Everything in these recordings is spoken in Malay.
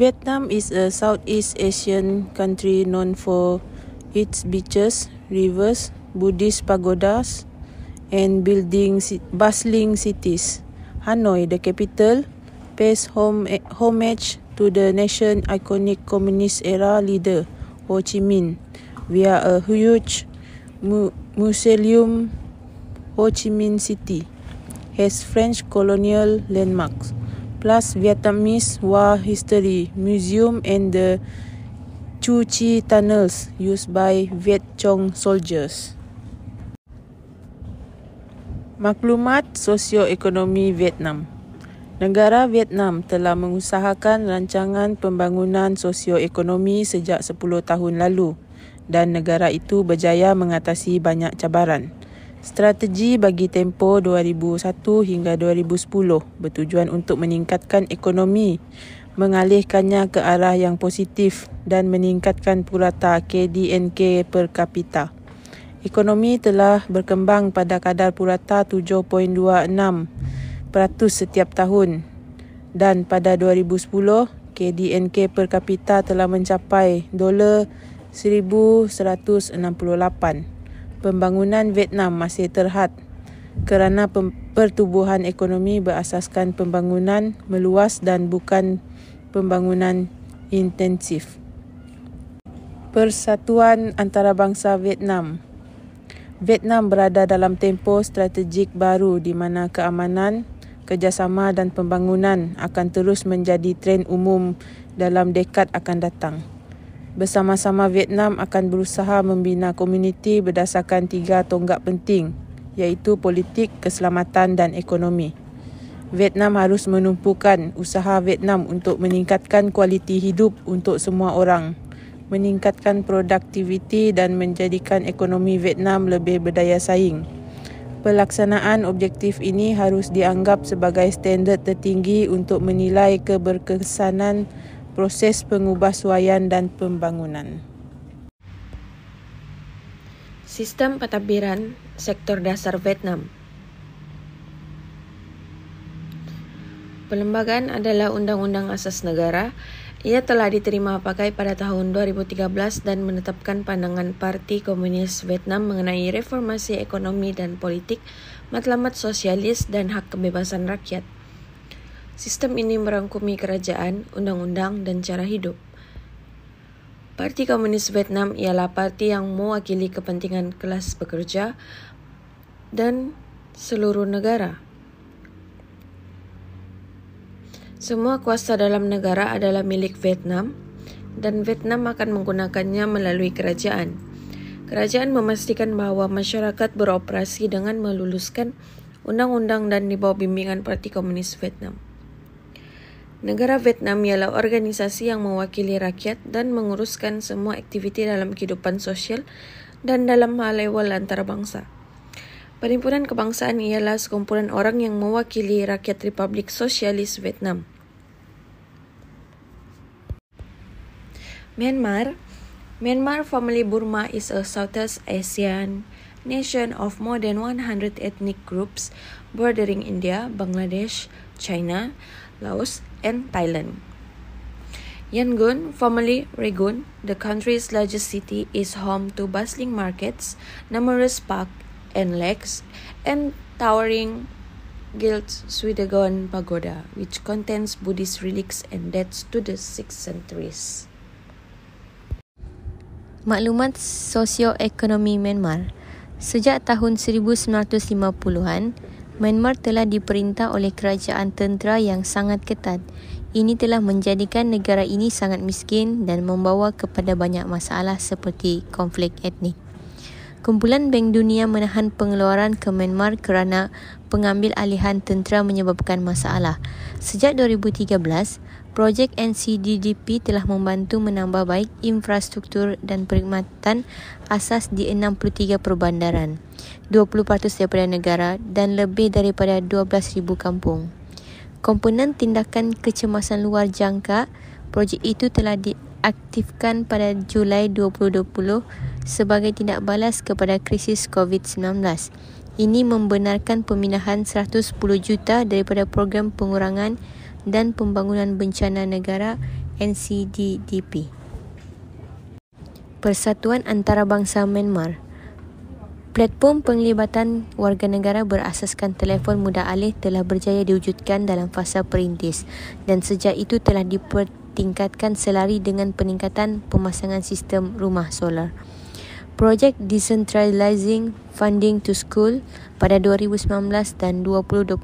Vietnam is a Southeast Asian country known for its beaches, rivers, Buddhist pagodas, and building bustling cities. Hanoi, the capital, pays homage to the nation's iconic communist era leader, Ho Chi Minh, via a huge mu- museum, Ho Chi Minh City, has French colonial landmarks plus Vietnamese war history museum and the Chu Chi tunnels used by Viet Cong soldiers. Maklumat sosioekonomi Vietnam. Negara Vietnam telah mengusahakan rancangan pembangunan sosioekonomi sejak 10 tahun lalu dan negara itu berjaya mengatasi banyak cabaran. Strategi bagi tempo 2001 hingga 2010 bertujuan untuk meningkatkan ekonomi, mengalihkannya ke arah yang positif dan meningkatkan purata KDNK per kapita. Ekonomi telah berkembang pada kadar purata 7.26% setiap tahun dan pada 2010 KDNK per kapita telah mencapai dolar 1168 pembangunan Vietnam masih terhad kerana pem- pertubuhan ekonomi berasaskan pembangunan meluas dan bukan pembangunan intensif. Persatuan Antarabangsa Vietnam Vietnam berada dalam tempoh strategik baru di mana keamanan, kerjasama dan pembangunan akan terus menjadi tren umum dalam dekad akan datang bersama-sama Vietnam akan berusaha membina komuniti berdasarkan tiga tonggak penting iaitu politik, keselamatan dan ekonomi. Vietnam harus menumpukan usaha Vietnam untuk meningkatkan kualiti hidup untuk semua orang, meningkatkan produktiviti dan menjadikan ekonomi Vietnam lebih berdaya saing. Pelaksanaan objektif ini harus dianggap sebagai standard tertinggi untuk menilai keberkesanan proses pengubahsuaian dan pembangunan. Sistem pentadbiran sektor dasar Vietnam Perlembagaan adalah undang-undang asas negara. Ia telah diterima pakai pada tahun 2013 dan menetapkan pandangan Parti Komunis Vietnam mengenai reformasi ekonomi dan politik, matlamat sosialis, dan hak kebebasan rakyat. Sistem ini merangkumi kerajaan, undang-undang, dan cara hidup. Parti Komunis Vietnam ialah parti yang mewakili kepentingan kelas pekerja dan seluruh negara. Semua kuasa dalam negara adalah milik Vietnam dan Vietnam akan menggunakannya melalui kerajaan. Kerajaan memastikan bahawa masyarakat beroperasi dengan meluluskan undang-undang dan di bawah bimbingan Parti Komunis Vietnam. Negara Vietnam ialah organisasi yang mewakili rakyat dan menguruskan semua aktiviti dalam kehidupan sosial dan dalam hal ehwal antarabangsa. Perhimpunan Kebangsaan ialah sekumpulan orang yang mewakili rakyat Republik Sosialis Vietnam. Myanmar Myanmar formerly Burma is a Southeast Asian nation of more than 100 ethnic groups bordering India, Bangladesh, China, Laos, and Thailand. Yangon, formerly Rangoon, the country's largest city, is home to bustling markets, numerous parks and lakes, and towering gilt Swedagon Pagoda, which contains Buddhist relics and dates to the 6th centuries. Maklumat sosioekonomi Myanmar Sejak tahun 1950-an, Myanmar telah diperintah oleh kerajaan tentera yang sangat ketat. Ini telah menjadikan negara ini sangat miskin dan membawa kepada banyak masalah seperti konflik etnik. Kumpulan Bank Dunia menahan pengeluaran ke Myanmar kerana pengambil alihan tentera menyebabkan masalah. Sejak 2013, projek NCDDP telah membantu menambah baik infrastruktur dan perkhidmatan asas di 63 perbandaran, 20% daripada negara dan lebih daripada 12,000 kampung. Komponen tindakan kecemasan luar jangka, projek itu telah di diaktifkan pada Julai 2020 sebagai tindak balas kepada krisis COVID-19. Ini membenarkan pemindahan 110 juta daripada program pengurangan dan pembangunan bencana negara NCDDP. Persatuan Antarabangsa Myanmar Platform penglibatan warga negara berasaskan telefon mudah alih telah berjaya diwujudkan dalam fasa perintis dan sejak itu telah diper ditingkatkan selari dengan peningkatan pemasangan sistem rumah solar. Projek Decentralizing Funding to School pada 2019 dan 2020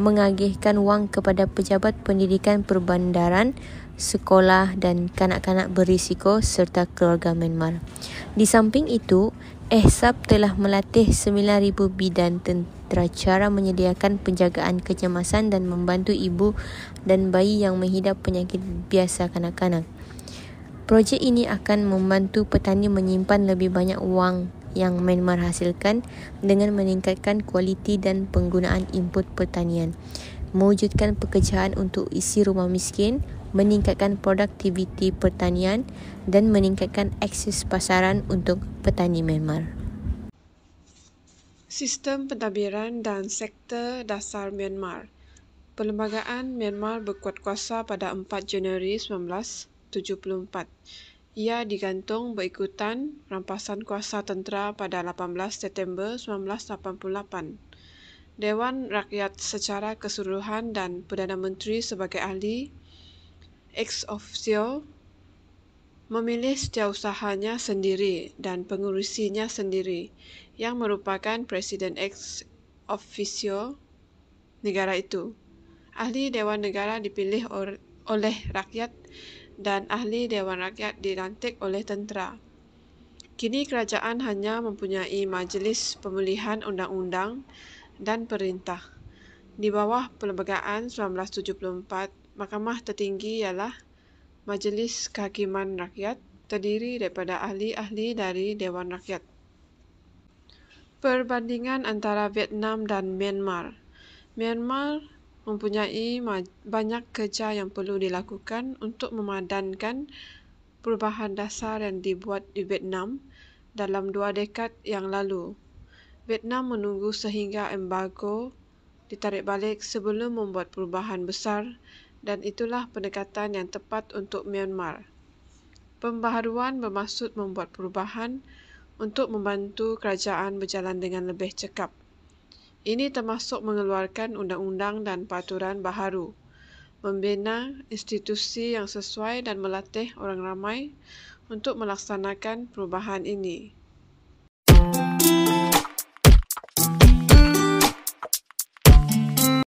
mengagihkan wang kepada pejabat pendidikan perbandaran, sekolah dan kanak-kanak berisiko serta keluarga Myanmar. Di samping itu, Ehsap telah melatih 9,000 bidan tentera sejahtera cara menyediakan penjagaan kecemasan dan membantu ibu dan bayi yang menghidap penyakit biasa kanak-kanak. Projek ini akan membantu petani menyimpan lebih banyak wang yang Myanmar hasilkan dengan meningkatkan kualiti dan penggunaan input pertanian, mewujudkan pekerjaan untuk isi rumah miskin, meningkatkan produktiviti pertanian dan meningkatkan akses pasaran untuk petani Myanmar. Sistem Pentadbiran dan Sektor Dasar Myanmar Perlembagaan Myanmar berkuat kuasa pada 4 Januari 1974. Ia digantung berikutan rampasan kuasa tentera pada 18 September 1988. Dewan Rakyat secara keseluruhan dan Perdana Menteri sebagai ahli ex officio memilih setiausahanya sendiri dan pengurusinya sendiri yang merupakan Presiden ex officio negara itu. Ahli Dewan Negara dipilih oleh rakyat dan ahli Dewan Rakyat dilantik oleh tentera. Kini kerajaan hanya mempunyai majlis Pemilihan undang-undang dan perintah. Di bawah perlembagaan 1974, mahkamah tertinggi ialah Majlis Kehakiman Rakyat terdiri daripada ahli-ahli dari Dewan Rakyat. Perbandingan antara Vietnam dan Myanmar. Myanmar mempunyai banyak kerja yang perlu dilakukan untuk memadankan perubahan dasar yang dibuat di Vietnam dalam dua dekad yang lalu. Vietnam menunggu sehingga embargo ditarik balik sebelum membuat perubahan besar dan itulah pendekatan yang tepat untuk Myanmar. Pembaharuan bermaksud membuat perubahan untuk membantu kerajaan berjalan dengan lebih cekap. Ini termasuk mengeluarkan undang-undang dan peraturan baharu, membina institusi yang sesuai dan melatih orang ramai untuk melaksanakan perubahan ini.